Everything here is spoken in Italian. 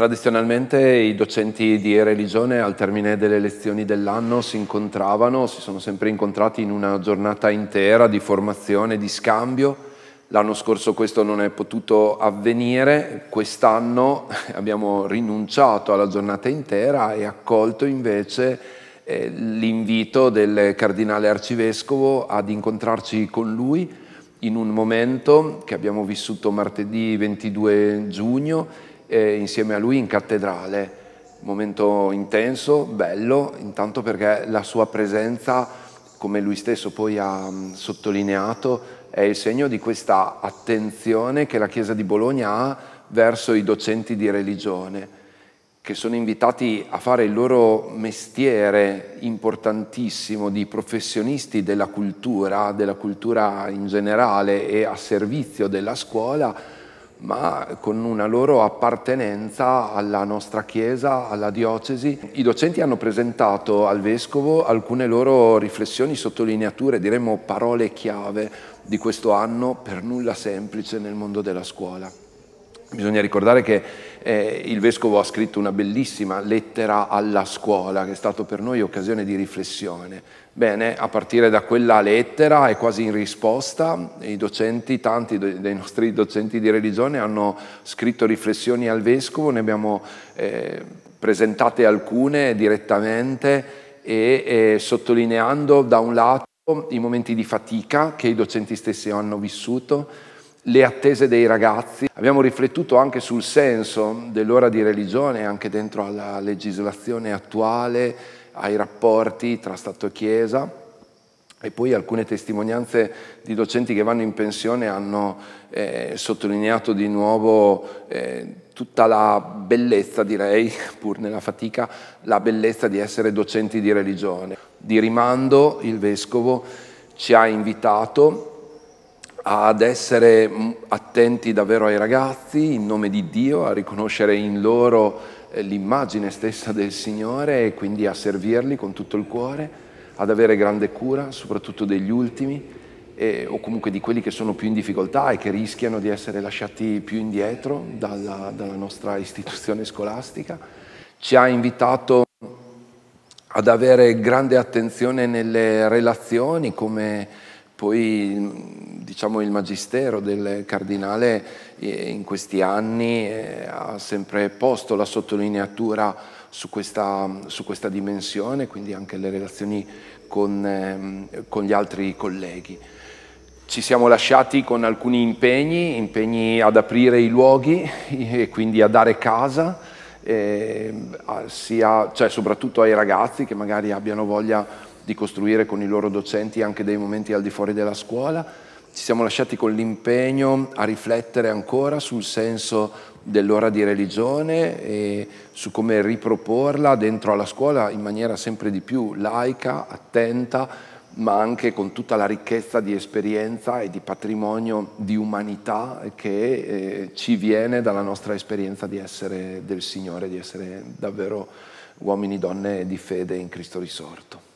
Tradizionalmente i docenti di religione al termine delle lezioni dell'anno si incontravano, si sono sempre incontrati in una giornata intera di formazione, di scambio. L'anno scorso questo non è potuto avvenire, quest'anno abbiamo rinunciato alla giornata intera e accolto invece eh, l'invito del cardinale arcivescovo ad incontrarci con lui in un momento che abbiamo vissuto martedì 22 giugno eh, insieme a lui in cattedrale. Momento intenso, bello, intanto perché la sua presenza, come lui stesso poi ha mh, mm, sottolineato, è il segno di questa attenzione che la Chiesa di Bologna ha verso i docenti di religione, che sono invitati a fare il loro mestiere importantissimo di professionisti della cultura, della cultura in generale e a servizio della scuola, ma con una loro appartenenza alla nostra Chiesa, alla diocesi. I docenti hanno presentato al Vescovo alcune loro riflessioni, sottolineature, diremmo parole chiave di questo anno per nulla semplice nel mondo della scuola. Bisogna ricordare che eh, il Vescovo ha scritto una bellissima lettera alla scuola che è stata per noi occasione di riflessione. Bene, a partire da quella lettera e quasi in risposta, i docenti, tanti dei nostri docenti di religione hanno scritto riflessioni al Vescovo, ne abbiamo eh, presentate alcune direttamente e eh, sottolineando da un lato i momenti di fatica che i docenti stessi hanno vissuto, le attese dei ragazzi. Abbiamo riflettuto anche sul senso dell'ora di religione, anche dentro alla legislazione attuale, ai rapporti tra Stato e Chiesa. E poi alcune testimonianze di docenti che vanno in pensione hanno eh, sottolineato di nuovo eh, tutta la bellezza, direi, pur nella fatica, la bellezza di essere docenti di religione. Di rimando il Vescovo ci ha invitato ad essere mm, attenti davvero ai ragazzi in nome di Dio, a riconoscere in loro eh, l'immagine stessa del Signore e quindi a servirli con tutto il cuore, ad avere grande cura soprattutto degli ultimi e, o comunque di quelli che sono più in difficoltà e che rischiano di essere lasciati più indietro dalla, dalla nostra istituzione scolastica. Ci ha invitato ad avere grande attenzione nelle relazioni, come poi mm, diciamo, il magistero del cardinale eh, in questi anni eh, ha sempre posto la sottolineatura su questa, su questa dimensione, quindi anche le relazioni con, ehm, con gli altri colleghi. Ci siamo lasciati con alcuni impegni, impegni ad aprire i luoghi e quindi a dare casa, eh, sia, cioè soprattutto ai ragazzi che magari abbiano voglia di costruire con i loro docenti anche dei momenti al di fuori della scuola, ci siamo lasciati con l'impegno a riflettere ancora sul senso dell'ora di religione e su come riproporla dentro alla scuola in maniera sempre di più laica, attenta, ma anche con tutta la ricchezza di esperienza e di patrimonio di umanità che eh, ci viene dalla nostra esperienza di essere del Signore, di essere davvero uomini e donne di fede in Cristo risorto.